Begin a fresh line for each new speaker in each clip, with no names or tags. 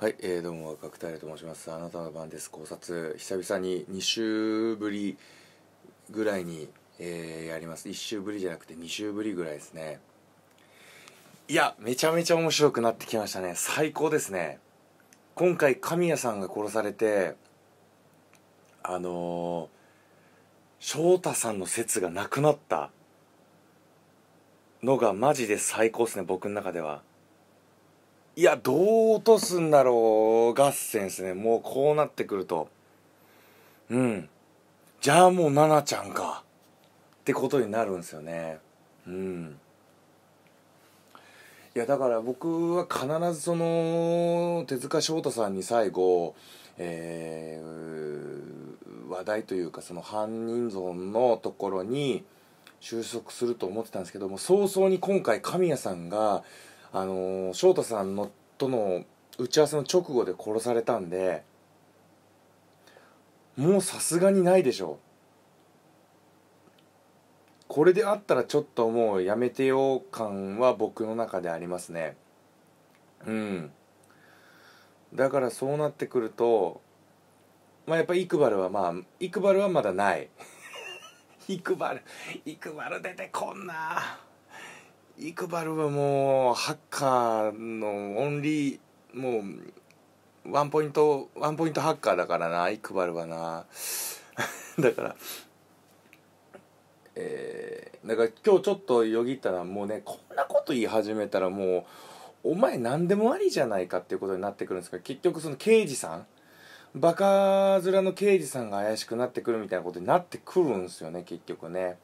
はい、えー、どうも角田と申しますあなたの番です考察久々に2週ぶりぐらいに、えー、やります1週ぶりじゃなくて2週ぶりぐらいですねいやめちゃめちゃ面白くなってきましたね最高ですね今回神谷さんが殺されてあのー、翔太さんの説がなくなったのがマジで最高ですね僕の中ではいや、どう落とすんだろう、合戦ですね。もうこうなってくると。うん。じゃあもう、ななちゃんか。ってことになるんですよね。うん。いや、だから僕は必ずその、手塚翔太さんに最後、えー、話題というか、その犯人像のところに収束すると思ってたんですけども、早々に今回神谷さんが、あの翔太さんのとの打ち合わせの直後で殺されたんでもうさすがにないでしょこれであったらちょっともうやめてよ感は僕の中でありますねうんだからそうなってくるとまあやっぱイクバルはまあイクバルはまだない イクバルイクバル出てこんなイクバルはもうハッカーのオンリーもうワンポイントワンポイントハッカーだからなイクバルはな だからえー、だから今日ちょっとよぎったらもうねこんなこと言い始めたらもうお前何でもありじゃないかっていうことになってくるんですけど結局その刑事さんバカ面の刑事さんが怪しくなってくるみたいなことになってくるんですよね結局ね。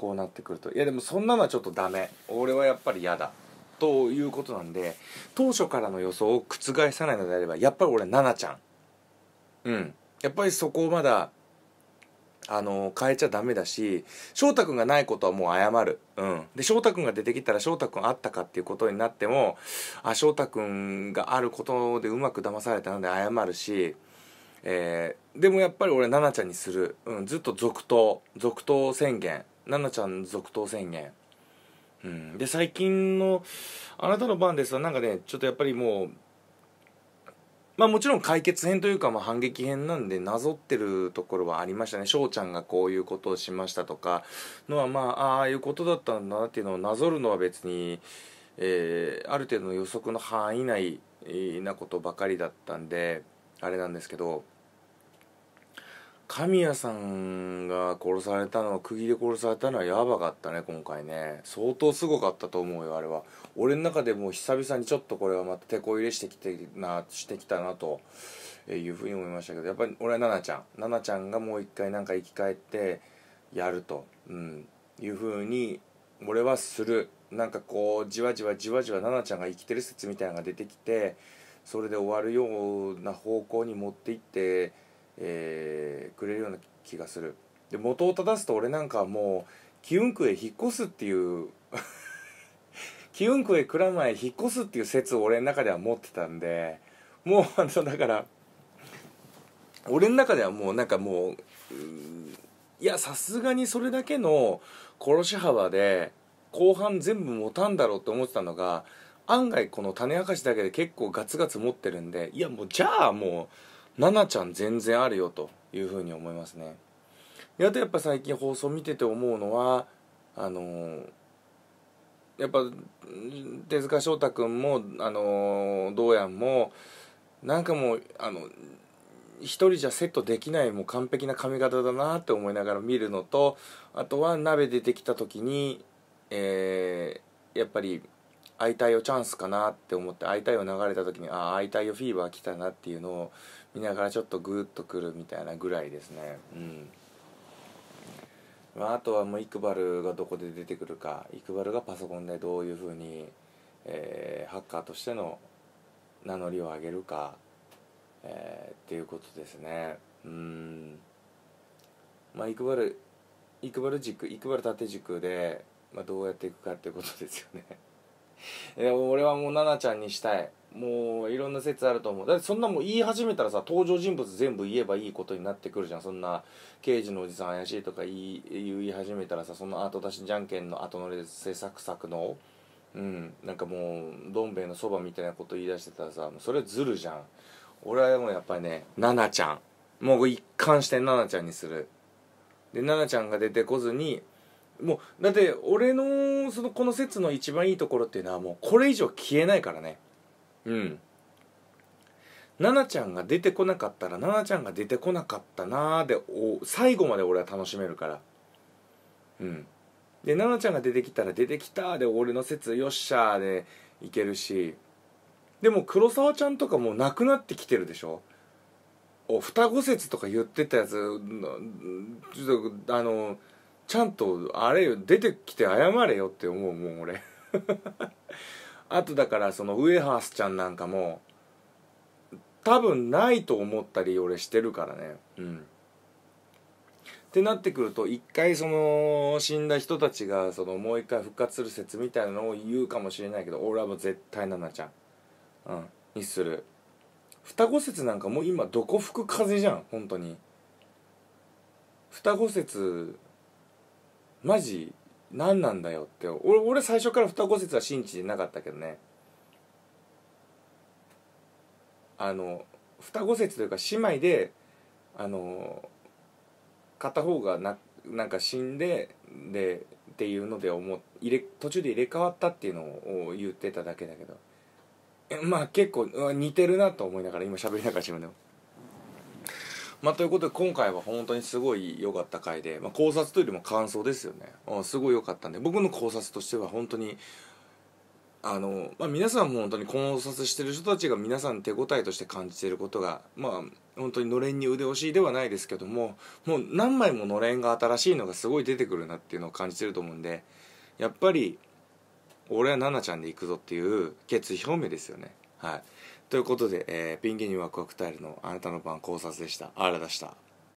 こうなってくるといやでもそんなのはちょっとダメ俺はやっぱり嫌だということなんで当初からの予想を覆さないのであればやっぱり俺奈々ちゃんうんやっぱりそこをまだあの変えちゃダメだし翔太君がないことはもう謝る、うん、で翔太君が出てきたら翔太君あったかっていうことになってもあ翔太君があることでうまく騙されたので謝るし、えー、でもやっぱり俺奈々ちゃんにする、うん、ずっと続投続投宣言奈々ちゃん続投宣言、うん、で最近の「あなたの番です」はなんかねちょっとやっぱりもうまあもちろん解決編というかまあ反撃編なんでなぞってるところはありましたね翔ちゃんがこういうことをしましたとかのはまあああいうことだったんだなっていうのをなぞるのは別に、えー、ある程度の予測の範囲内なことばかりだったんであれなんですけど。神谷さんが殺されたのは釘で殺されたのはやばかったね今回ね相当すごかったと思うよあれは俺の中でも久々にちょっとこれはまた手こ入れしてきてなしてきたなというふうに思いましたけどやっぱり俺は奈々ちゃん奈々ちゃんがもう一回なんか生き返ってやると、うん、いうふうに俺はするなんかこうじわじわじわじわ奈々ちゃんが生きてる説みたいなのが出てきてそれで終わるような方向に持っていってえー、くれるような気がするで元を正すと俺なんかもうキウンクへ引っ越すっていうキウンクへ蔵前引っ越すっていう説を俺の中では持ってたんでもうあのだから俺の中ではもうなんかもういやさすがにそれだけの殺し幅で後半全部持たんだろうって思ってたのが案外この種明かしだけで結構ガツガツ持ってるんでいやもうじゃあもう奈々ちゃん全然あるよというふうに思いますねであとやっぱ最近放送見てて思うのはあのー、やっぱ手塚翔太君もあのどうやんもなんかもうあの一人じゃセットできないもう完璧な髪型だなって思いながら見るのとあとは鍋出てきた時に、えー、やっぱり会いたいよチャンスかなって思って会いたいを流れた時にああ会いたいよフィーバー来たなっていうのを見ながらちょっとグーッとくるみたいなぐらいですねうんまあ、あとはもうイクバルがどこで出てくるかイクバルがパソコンでどういうふうに、えー、ハッカーとしての名乗りを上げるか、えー、っていうことですねうんまあイクバルイクバル軸イクバル縦軸で、まあ、どうやっていくかっていうことですよね俺はもう奈々ちゃんにしたいもういろんな説あると思うだってそんなもん言い始めたらさ登場人物全部言えばいいことになってくるじゃんそんな刑事のおじさん怪しいとか言い言い始めたらさその後出しじゃんけんの後レース制作作のうんなんかもうどん兵衛のそばみたいなこと言い出してたらさそれずるじゃん俺はもうやっぱりね奈々ちゃんもう一貫して奈々ちゃんにするで奈々ちゃんが出てこずにもうだって俺のそのこの説の一番いいところっていうのはもうこれ以上消えないからねうん奈々ちゃんが出てこなかったら奈々ちゃんが出てこなかったなーでお最後まで俺は楽しめるからうんで奈々ちゃんが出てきたら出てきたで俺の説よっしゃーでいけるしでも黒沢ちゃんとかもうなくなってきてるでしょお双子説とか言ってたやつちょっとあのちゃんとあれよ出てきて謝れよって思うもん俺 あとだからそのウエハースちゃんなんかも多分ないと思ったり俺してるからねうんってなってくると一回その死んだ人たちがそのもう一回復活する説みたいなのを言うかもしれないけど俺はもう絶対奈々ちゃん、うん、にする双子説なんかもう今どこ吹く風じゃん本当に双子説マジ何なんだよって俺俺最初から双子説は信じてなかったけどねあの双子説というか姉妹であの片方がななんか死んででっていうので思入れ途中で入れ替わったっていうのを言ってただけだけどまあ結構似てるなと思いながら今喋りながら自分でも。まあ、ということで今回は本当にすごい良かった回で、まあ、考察というよりも感想ですよね、うん、すごい良かったんで僕の考察としては本当にあの、まあ、皆さんも本当に考察してる人たちが皆さん手応えとして感じていることがまあ本当にのれんに腕押しではないですけどももう何枚ものれんが新しいのがすごい出てくるなっていうのを感じてると思うんでやっぱり俺は奈々ちゃんで行くぞっていう決意表明ですよねはい。ということで、えー、ピン芸人ワクワクタイルのあなたの番考察でした。あらでした。